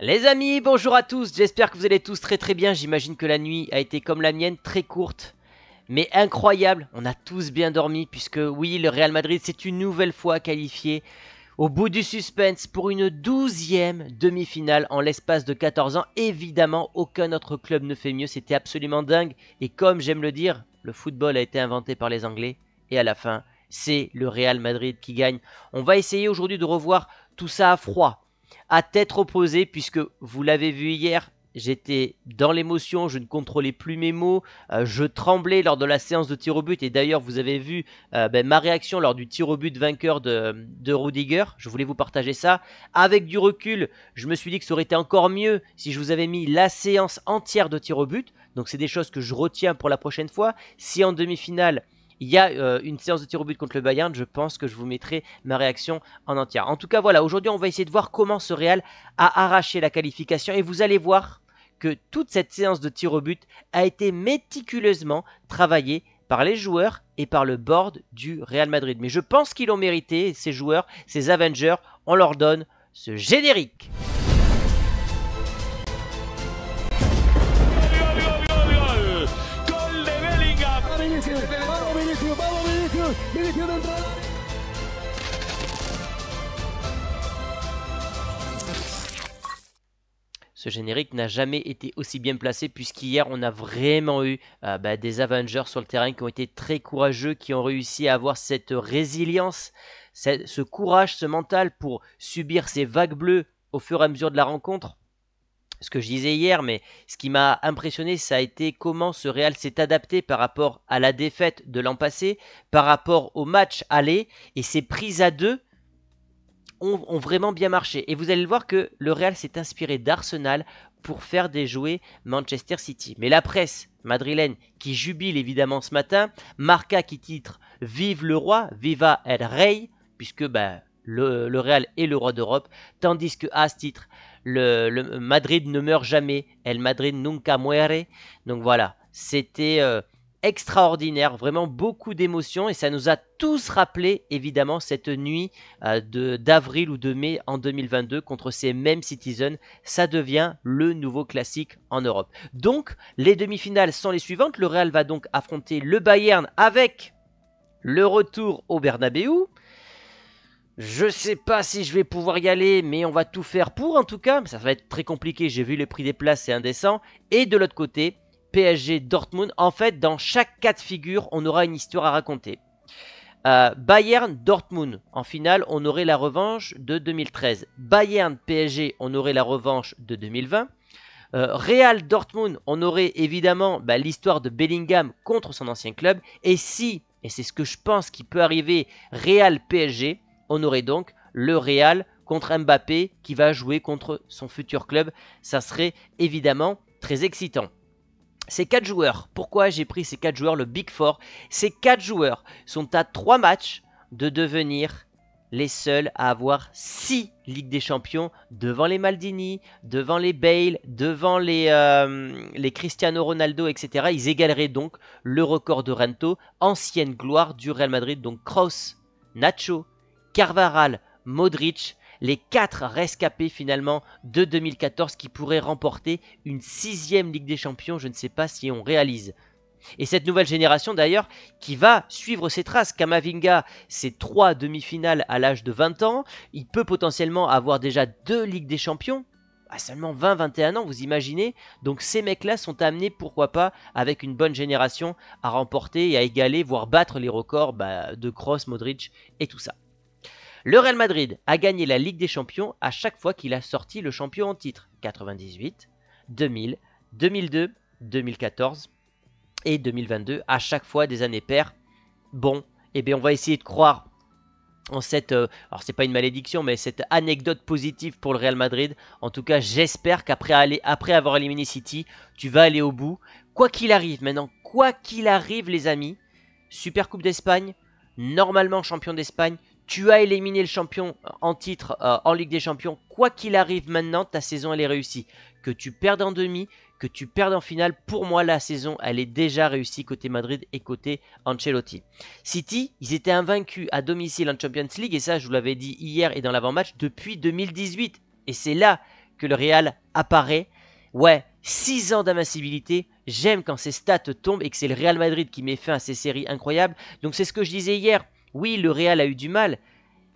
Les amis, bonjour à tous, j'espère que vous allez tous très très bien, j'imagine que la nuit a été comme la mienne, très courte, mais incroyable, on a tous bien dormi, puisque oui, le Real Madrid s'est une nouvelle fois qualifié au bout du suspense pour une douzième demi-finale en l'espace de 14 ans, évidemment aucun autre club ne fait mieux, c'était absolument dingue, et comme j'aime le dire, le football a été inventé par les Anglais, et à la fin, c'est le Real Madrid qui gagne. On va essayer aujourd'hui de revoir tout ça à froid, à tête reposée, puisque vous l'avez vu hier, J'étais dans l'émotion, je ne contrôlais plus mes mots, euh, je tremblais lors de la séance de tir au but. Et d'ailleurs, vous avez vu euh, ben, ma réaction lors du tir au but vainqueur de, de, Rudiger. Je voulais vous partager ça. Avec du recul, je me suis dit que ça aurait été encore mieux si je vous avais mis la séance entière de tir au but. Donc, c'est des choses que je retiens pour la prochaine fois. Si en demi-finale, il y a euh, une séance de tir au but contre le Bayern, je pense que je vous mettrai ma réaction en entière. En tout cas, voilà, aujourd'hui, on va essayer de voir comment ce Real a arraché la qualification et vous allez voir que toute cette séance de tir au but a été méticuleusement travaillée par les joueurs et par le board du Real Madrid. Mais je pense qu'ils l'ont mérité, ces joueurs, ces Avengers, on leur donne ce générique. ce générique n'a jamais été aussi bien placé puisqu'hier on a vraiment eu euh, bah, des Avengers sur le terrain qui ont été très courageux, qui ont réussi à avoir cette résilience, ce courage, ce mental pour subir ces vagues bleues au fur et à mesure de la rencontre. Ce que je disais hier, mais ce qui m'a impressionné, ça a été comment ce Real s'est adapté par rapport à la défaite de l'an passé, par rapport au match aller et ses prises à deux ont, vraiment bien marché. Et vous allez voir que le Real s'est inspiré d'Arsenal pour faire des jouets Manchester City. Mais la presse madrilène, qui jubile évidemment ce matin, Marca qui titre Vive le roi, Viva el Rey, puisque ben le, Real est le roi d'Europe, tandis que à ce titre, le, Madrid ne meurt jamais, El Madrid nunca muere. Donc voilà, c'était... Euh, extraordinaire, vraiment beaucoup d'émotions et ça nous a tous rappelé évidemment cette nuit euh, de d'avril ou de mai en 2022 contre ces mêmes Citizens, ça devient le nouveau classique en Europe. Donc les demi-finales sont les suivantes, le Real va donc affronter le Bayern avec le retour au Bernabeu. Je sais pas si je vais pouvoir y aller, mais on va tout faire pour en tout cas. Ça va être très compliqué, j'ai vu le prix des places, c'est indécent. Et de l'autre côté, PSG, Dortmund. En fait, dans chaque cas de figure, on aura une histoire à raconter. Euh, Bayern, Dortmund. En finale, on aurait la revanche de 2013. Bayern, PSG, on aurait la revanche de 2020. Euh, Real Dortmund, on aurait évidemment bah, l'histoire de Bellingham contre son ancien club. Et si, et c'est ce que je pense qui peut arriver, Real PSG, on aurait donc le Real contre Mbappé qui va jouer contre son futur club. Ça serait évidemment très excitant. Ces quatre joueurs, pourquoi j'ai pris ces quatre joueurs, le Big Four Ces quatre joueurs sont à trois matchs de devenir les seuls à avoir 6 Ligues des Champions devant les Maldini, devant les Bale, devant les, euh, les Cristiano Ronaldo, etc. Ils égaleraient donc le record de Rento, ancienne gloire du Real Madrid, donc Kroos, Nacho, Carvaral, Modric, les quatre rescapés finalement de 2014 qui pourraient remporter une sixième Ligue des Champions. Je ne sais pas si on réalise. Et cette nouvelle génération d'ailleurs qui va suivre ses traces. Kamavinga, ses trois demi-finales à l'âge de 20 ans. Il peut potentiellement avoir déjà deux Ligues des Champions à seulement 20-21 ans, vous imaginez Donc ces mecs-là sont amenés, pourquoi pas, avec une bonne génération, à remporter et à égaler, voire battre les records bah, de Kroos, Modric et tout ça. Le Real Madrid a gagné la Ligue des Champions à chaque fois qu'il a sorti le champion en titre 98, 2000, 2002, 2014 et 2022, à chaque fois des années paires. Bon, eh bien on va essayer de croire en cette, euh, alors c'est pas une malédiction, mais cette anecdote positive pour le Real Madrid. En tout cas, j'espère qu'après après avoir éliminé City, tu vas aller au bout. Quoi qu'il arrive, maintenant, quoi qu'il arrive, les amis, Super Coupe d'Espagne, normalement champion d'Espagne, tu as éliminé le champion en titre euh, en Ligue des Champions. Quoi qu'il arrive maintenant, ta saison elle est réussie. Que tu perdes en demi, que tu perdes en finale, pour moi la saison elle est déjà réussie côté Madrid et côté Ancelotti. City, ils étaient invaincus à domicile en Champions League et ça je vous l'avais dit hier et dans l'avant-match depuis 2018. Et c'est là que le Real apparaît. Ouais, 6 ans d'invincibilité. J'aime quand ces stats tombent et que c'est le Real Madrid qui met fin à ces séries incroyables. Donc c'est ce que je disais hier. Oui, le Real a eu du mal,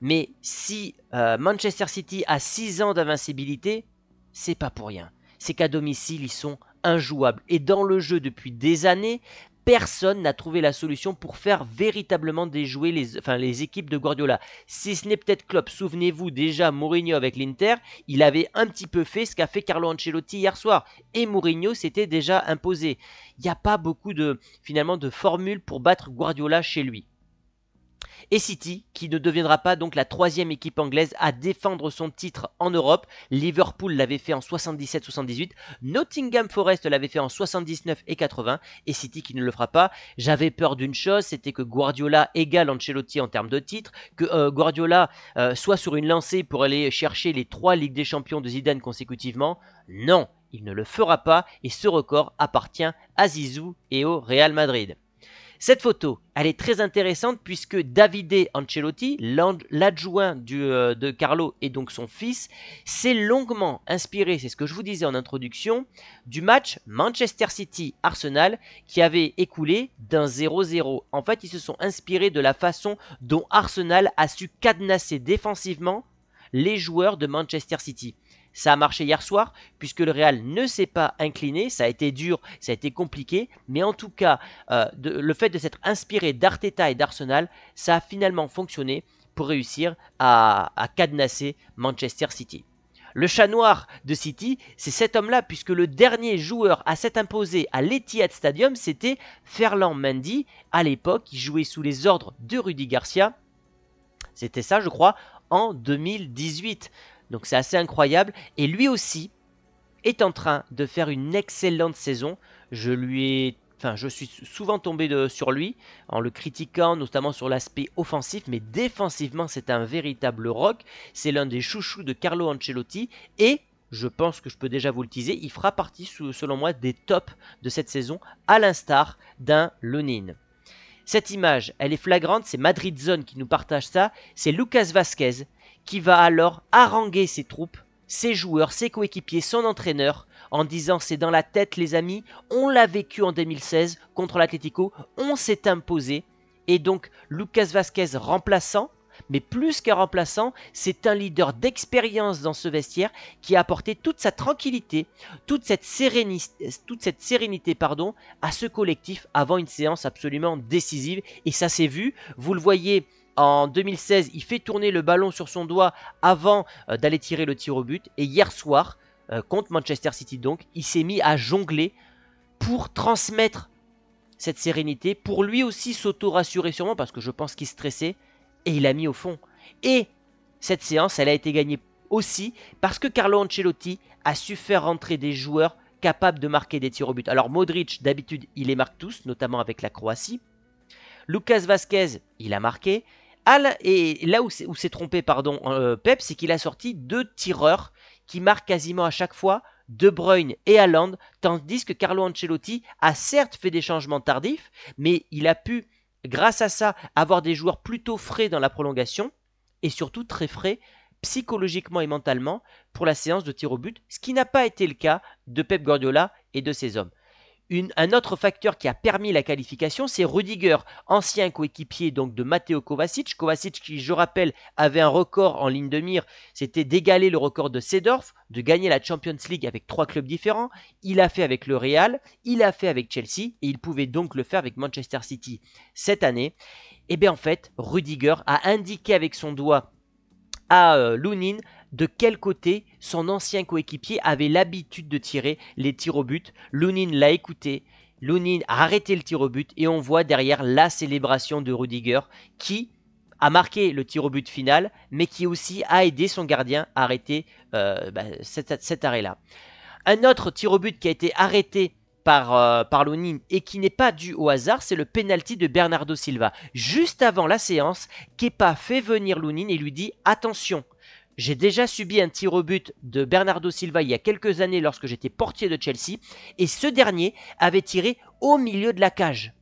mais si euh, Manchester City a 6 ans d'invincibilité, c'est pas pour rien. C'est qu'à domicile, ils sont injouables. Et dans le jeu depuis des années, personne n'a trouvé la solution pour faire véritablement déjouer les, équipes de Guardiola. Si ce n'est peut-être Klopp, souvenez-vous déjà Mourinho avec l'Inter, il avait un petit peu fait ce qu'a fait Carlo Ancelotti hier soir. Et Mourinho s'était déjà imposé. Il n'y a pas beaucoup de, de formules pour battre Guardiola chez lui et City, qui ne deviendra pas donc la troisième équipe anglaise à défendre son titre en Europe. Liverpool l'avait fait en 77-78, Nottingham Forest l'avait fait en 79 et 80, et City qui ne le fera pas. J'avais peur d'une chose, c'était que Guardiola égale Ancelotti en termes de titre, que euh, Guardiola euh, soit sur une lancée pour aller chercher les trois Ligues des Champions de Zidane consécutivement. Non, il ne le fera pas, et ce record appartient à Zizou et au Real Madrid. Cette photo, elle est très intéressante puisque Davide Ancelotti, l'adjoint euh, de Carlo et donc son fils, s'est longuement inspiré, c'est ce que je vous disais en introduction, du match Manchester City-Arsenal qui avait écoulé d'un 0-0. En fait, ils se sont inspirés de la façon dont Arsenal a su cadenasser défensivement les joueurs de Manchester City. Ça a marché hier soir, puisque le Real ne s'est pas incliné. Ça a été dur, ça a été compliqué. Mais en tout cas, euh, le fait de s'être inspiré d'Arteta et d'Arsenal, ça a finalement fonctionné pour réussir à, cadenasser Manchester City. Le chat noir de City, c'est cet homme-là, puisque le dernier joueur à s'être imposé à l'Etihad Stadium, c'était Ferland Mendy. À l'époque, qui jouait sous les ordres de Rudy Garcia. C'était ça, je crois, en 2018. Donc c'est assez incroyable. Et lui aussi est en train de faire une excellente saison. Je lui enfin je suis souvent tombé sur lui en le critiquant notamment sur l'aspect offensif mais défensivement c'est un véritable rock, c'est l'un des chouchous de Carlo Ancelotti et je pense que je peux déjà vous le teaser, il fera partie selon moi des tops de cette saison à l'instar d'un Lonin. Cette image, elle est flagrante, c'est Madrid Zone qui nous partage ça, c'est Lucas Vasquez qui va alors haranguer ses troupes, ses joueurs, ses coéquipiers, son entraîneur, en disant c'est dans la tête les amis, on l'a vécu en 2016 contre l'Atlético, on s'est imposé. Et donc Lucas Vasquez remplaçant, mais plus qu'un remplaçant, c'est un leader d'expérience dans ce vestiaire qui a apporté toute sa tranquillité, toute cette sérénité, toute cette sérénité pardon, à ce collectif avant une séance absolument décisive. Et ça s'est vu, vous le voyez en 2016, il fait tourner le ballon sur son doigt avant euh, d'aller tirer le tir au but. Et hier soir, euh, contre Manchester City donc, il s'est mis à jongler pour transmettre cette sérénité, pour lui aussi s'auto-rassurer sûrement, parce que je pense qu'il stressait, et il a mis au fond. Et cette séance, elle a été gagnée aussi parce que Carlo Ancelotti a su faire rentrer des joueurs capables de marquer des tirs au but. Alors Modric, d'habitude, il les marque tous, notamment avec la Croatie. Lucas Vazquez, il a marqué et là où s'est trompé, pardon, euh, Pep, c'est qu'il a sorti deux tireurs qui marquent quasiment à chaque fois de Bruyne et Haaland, tandis que Carlo Ancelotti a certes fait des changements tardifs, mais il a pu, grâce à ça, avoir des joueurs plutôt frais dans la prolongation, et surtout très frais psychologiquement et mentalement pour la séance de tir au but, ce qui n'a pas été le cas de Pep Guardiola et de ses hommes un autre facteur qui a permis la qualification, c'est Rudiger, ancien coéquipier donc de Matteo Kovacic. Kovacic qui, je rappelle, avait un record en ligne de mire, c'était d'égaler le record de Seedorf, de gagner la Champions League avec trois clubs différents. Il a fait avec le Real, il a fait avec Chelsea et il pouvait donc le faire avec Manchester City cette année. Et eh bien en fait, Rudiger a indiqué avec son doigt à euh, Lunin de quel côté son ancien coéquipier avait l'habitude de tirer les tirs au but. Lounine l'a écouté, Lounine a arrêté le tir au but et on voit derrière la célébration de Rudiger qui a marqué le tir au but final mais qui aussi a aidé son gardien à arrêter euh, bah, cet, arrêt-là. Un autre tir au but qui a été arrêté par, euh, Lounine et qui n'est pas dû au hasard, c'est le penalty de Bernardo Silva. Juste avant la séance, Kepa fait venir Lounine et lui dit attention, j'ai déjà subi un tir au but de Bernardo Silva il y a quelques années lorsque j'étais portier de Chelsea, et ce dernier avait tiré au milieu de la cage.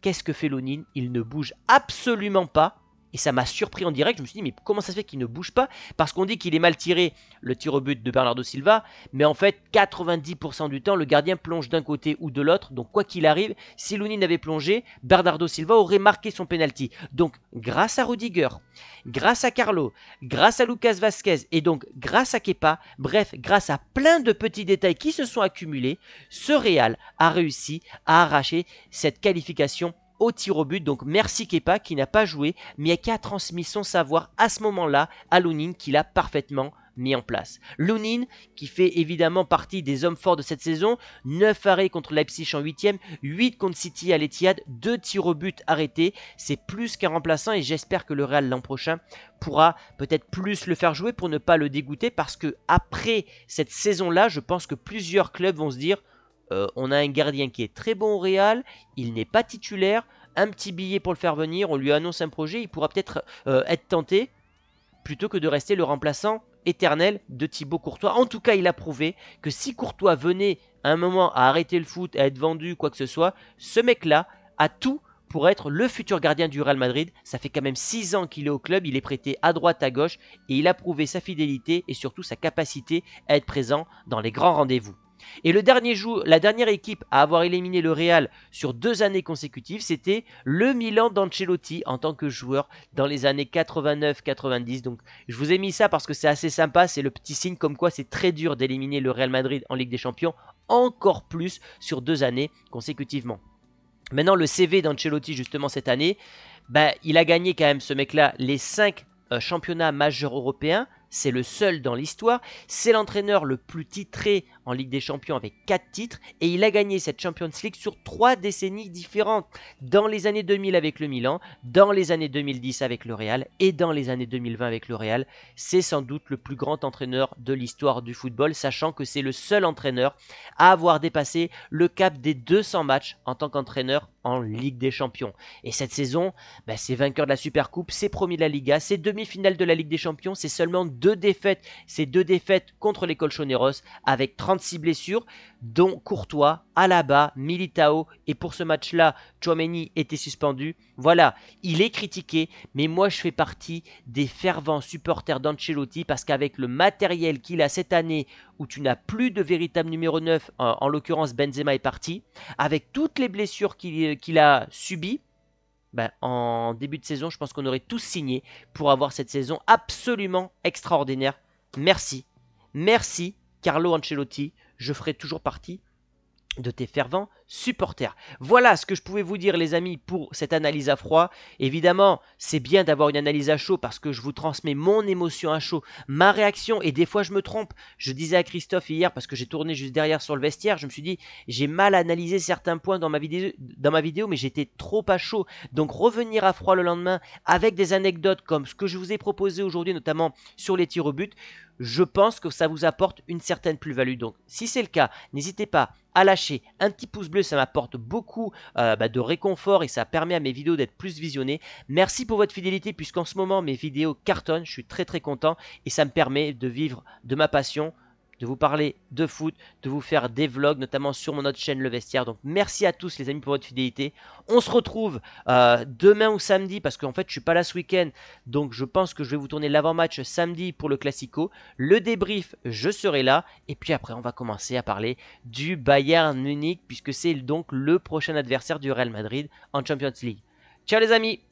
Qu'est-ce que fait Il ne bouge absolument pas, et ça m'a surpris en direct. Je me suis dit, mais comment ça se fait qu'il ne bouge pas Parce qu'on dit qu'il est mal tiré le tir au but de Bernardo Silva. Mais en fait, 90% du temps, le gardien plonge d'un côté ou de l'autre. Donc, quoi qu'il arrive, si Looney n'avait plongé, Bernardo Silva aurait marqué son penalty. Donc, grâce à Rudiger, grâce à Carlo, grâce à Lucas Vasquez et donc grâce à Kepa, bref, grâce à plein de petits détails qui se sont accumulés, ce Real a réussi à arracher cette qualification au tir au but. Donc merci Kepa qui n'a pas joué, mais qui a transmis son savoir à ce moment-là à Lounine qui l'a parfaitement mis en place. Lunin, qui fait évidemment partie des hommes forts de cette saison, 9 arrêts contre Leipzig en 8ème, 8 contre City à l'Etihad, 2 tirs au but arrêtés, c'est plus qu'un remplaçant et j'espère que le Real l'an prochain pourra peut-être plus le faire jouer pour ne pas le dégoûter parce que après cette saison-là, je pense que plusieurs clubs vont se dire euh, on a un gardien qui est très bon au Real, il n'est pas titulaire, un petit billet pour le faire venir, on lui annonce un projet, il pourra peut-être euh, être tenté plutôt que de rester le remplaçant éternel de Thibaut Courtois. En tout cas, il a prouvé que si Courtois venait un moment à arrêter le foot, à être vendu, quoi que ce soit, ce mec-là a tout pour être le futur gardien du Real Madrid. Ça fait quand même 6 ans qu'il est au club, il est prêté à droite, à gauche, et il a prouvé sa fidélité et surtout sa capacité à être présent dans les grands rendez-vous. Et le dernier la dernière équipe à avoir éliminé le Real sur deux années consécutives, c'était le Milan d'Ancelotti en tant que joueur dans les années 89-90. Donc je vous ai mis ça parce que c'est assez sympa, c'est le petit signe comme quoi c'est très dur d'éliminer le Real Madrid en Ligue des Champions, encore plus sur deux années consécutivement. Maintenant le CV d'Ancelotti justement cette année, bah, il a gagné quand même ce mec-là les 5 euh, championnats majeurs européens, c'est le seul dans l'histoire, c'est l'entraîneur le plus titré en Ligue des Champions avec 4 titres et il a gagné cette Champions League sur 3 décennies différentes, dans les années 2000 avec le Milan, dans les années 2010 avec le Real et dans les années 2020 avec le Real. C'est sans doute le plus grand entraîneur de l'histoire du football, sachant que c'est le seul entraîneur à avoir dépassé le cap des 200 matchs en tant qu'entraîneur en Ligue des Champions. Et cette saison, bah, c'est vainqueur de la Supercoupe, c'est premier de la Liga, c'est demi-finale de la Ligue des Champions, c'est seulement deux défaites, c'est deux défaites contre les Colchoneros avec 36 blessures, dont Courtois, Alaba, Militao et pour ce match-là, Chouameni était suspendu. Voilà, il est critiqué, mais moi je fais partie des fervents supporters d'Ancelotti parce qu'avec le matériel qu'il a cette année où tu n'as plus de véritable numéro 9, en, en l'occurrence Benzema est parti, avec toutes les blessures qu'il qu'il a subi, ben, en début de saison, je pense qu'on aurait tous signé pour avoir cette saison absolument extraordinaire. Merci. Merci, Carlo Ancelotti. Je ferai toujours partie de tes fervents supporters. Voilà ce que je pouvais vous dire les amis pour cette analyse à froid. Évidemment, c'est bien d'avoir une analyse à chaud parce que je vous transmets mon émotion à chaud, ma réaction et des fois je me trompe. Je disais à Christophe hier parce que j'ai tourné juste derrière sur le vestiaire, je me suis dit j'ai mal analysé certains points dans ma vidéo dans ma vidéo mais j'étais trop à chaud. Donc revenir à froid le lendemain avec des anecdotes comme ce que je vous ai proposé aujourd'hui notamment sur les tirs au but, je pense que ça vous apporte une certaine plus-value. Donc si c'est le cas, n'hésitez pas à lâcher. Un petit pouce bleu, ça m'apporte beaucoup euh, bah, de réconfort et ça permet à mes vidéos d'être plus visionnées. Merci pour votre fidélité puisqu'en ce moment mes vidéos cartonnent, je suis très très content et ça me permet de vivre de ma passion de vous parler de foot, de vous faire des vlogs, notamment sur mon autre chaîne Le Vestiaire. Donc merci à tous les amis pour votre fidélité. On se retrouve euh, demain ou samedi parce qu'en fait je suis pas là ce week-end. Donc je pense que je vais vous tourner l'avant-match samedi pour le Classico. Le débrief, je serai là. Et puis après on va commencer à parler du Bayern Munich puisque c'est donc le prochain adversaire du Real Madrid en Champions League. Ciao les amis